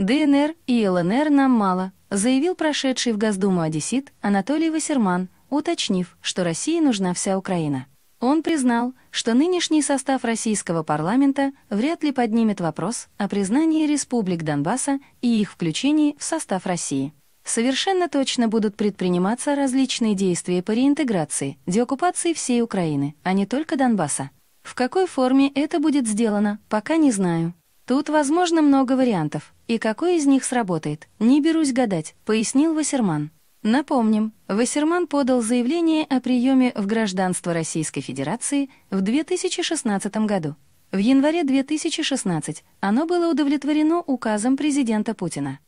ДНР и ЛНР нам мало, заявил прошедший в Госдуму одессит Анатолий Васерман, уточнив, что России нужна вся Украина. Он признал, что нынешний состав российского парламента вряд ли поднимет вопрос о признании республик Донбасса и их включении в состав России. Совершенно точно будут предприниматься различные действия по реинтеграции, деоккупации всей Украины, а не только Донбасса. В какой форме это будет сделано, пока не знаю, Тут возможно много вариантов, и какой из них сработает, не берусь гадать, пояснил Вассерман. Напомним, Вассерман подал заявление о приеме в гражданство Российской Федерации в 2016 году. В январе 2016 оно было удовлетворено указом президента Путина.